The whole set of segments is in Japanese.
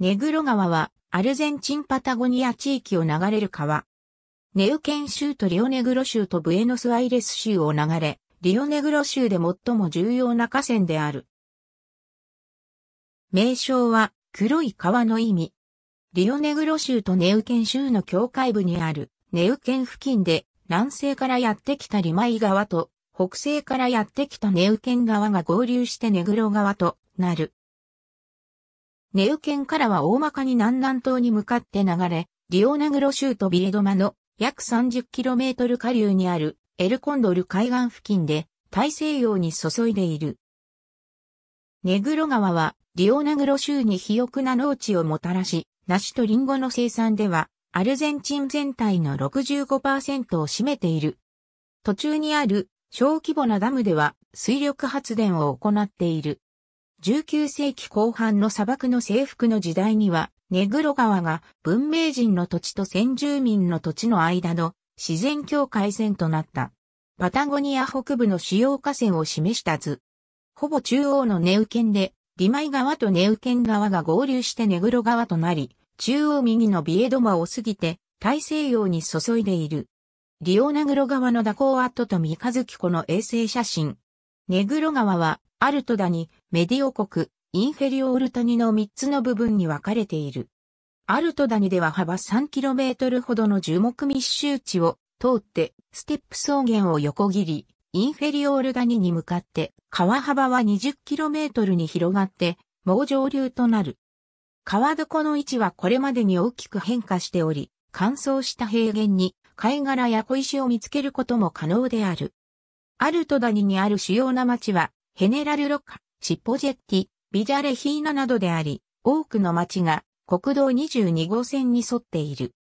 ネグロ川はアルゼンチンパタゴニア地域を流れる川。ネウケン州とリオネグロ州とブエノスアイレス州を流れ、リオネグロ州で最も重要な河川である。名称は黒い川の意味。リオネグロ州とネウケン州の境界部にあるネウケン付近で南西からやってきたリマイ川と北西からやってきたネウケン川が合流してネグロ川となる。ネウ県からは大まかに南南東に向かって流れ、リオネグロ州とビエドマの約 30km 下流にあるエルコンドル海岸付近で大西洋に注いでいる。ネグロ川はリオネグロ州に肥沃な農地をもたらし、梨とリンゴの生産ではアルゼンチン全体の65%を占めている。途中にある小規模なダムでは水力発電を行っている。19世紀後半の砂漠の征服の時代には、ネグロ川が文明人の土地と先住民の土地の間の自然境界線となった。パタゴニア北部の主要河川を示した図。ほぼ中央のネウ県で、リマイ川とネウ県川が合流してネグロ川となり、中央右のビエドマを過ぎて大西洋に注いでいる。リオナグロ川の蛇行跡と三日月湖の衛星写真。ネグロ川はアルトダにメディオ国、インフェリオール谷の3つの部分に分かれている。アルト谷では幅 3km ほどの樹木密集地を通ってステップ草原を横切り、インフェリオール谷に向かって川幅は 20km に広がって猛上流となる。川床の位置はこれまでに大きく変化しており、乾燥した平原に貝殻や小石を見つけることも可能である。アルトダニにある主要な町はヘネラルロカ、チッポジェッティ、ビジャレヒーナなどであり、多くの町が国道22号線に沿っている。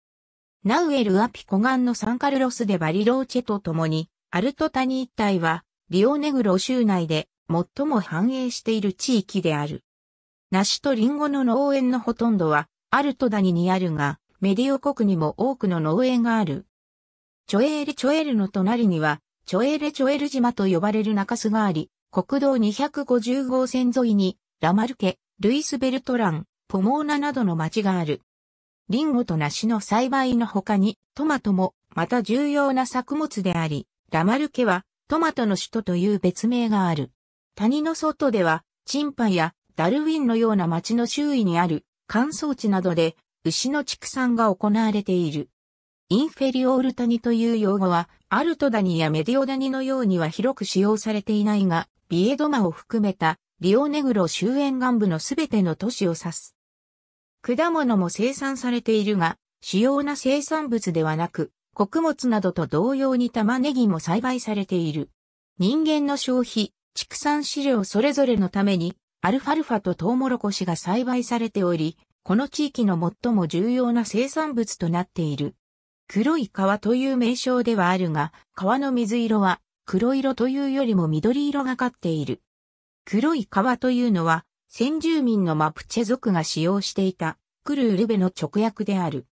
ナウエル・アピコガンのサンカルロスでバリローチェと共に、アルトタニ一帯は、リオネグロ州内で最も繁栄している地域である。梨とリンゴの農園のほとんどは、アルトダニにあるが、メディオ国にも多くの農園がある。チョエーレチョエルの隣には、チョエーレチョエル島と呼ばれる中州があり、国道250号線沿いに、ラマルケ、ルイスベルトラン、ポモーナなどの町がある。リンゴと梨の栽培の他に、トマトも、また重要な作物であり、ラマルケは、トマトの首都という別名がある。谷の外では、チンパやダルウィンのような町の周囲にある乾燥地などで、牛の畜産が行われている。インフェリオール谷という用語は、アルト谷やメディオ谷のようには広く使用されていないが、ビエドマを含めたリオネグロ周辺岸部のすべての都市を指す。果物も生産されているが、主要な生産物ではなく、穀物などと同様に玉ねぎも栽培されている。人間の消費、畜産飼料それぞれのために、アルファルファとトウモロコシが栽培されており、この地域の最も重要な生産物となっている。黒い川という名称ではあるが、川の水色は黒色というよりも緑色がかっている。黒い川というのは、先住民のマプチェ族が使用していた、クルールベの直訳である。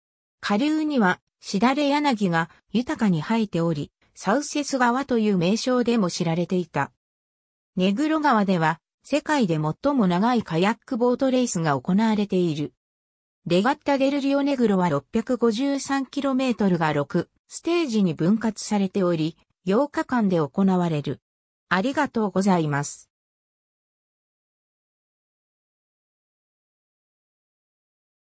下流には、しだれ柳が豊かに生えており、サウセス川という名称でも知られていた。ネグロ川では、世界で最も長いカヤックボートレースが行われている。レガッタ・デル・リオネグロは 653km が6ステージに分割されており、8日間で行われる。ありがとうございます。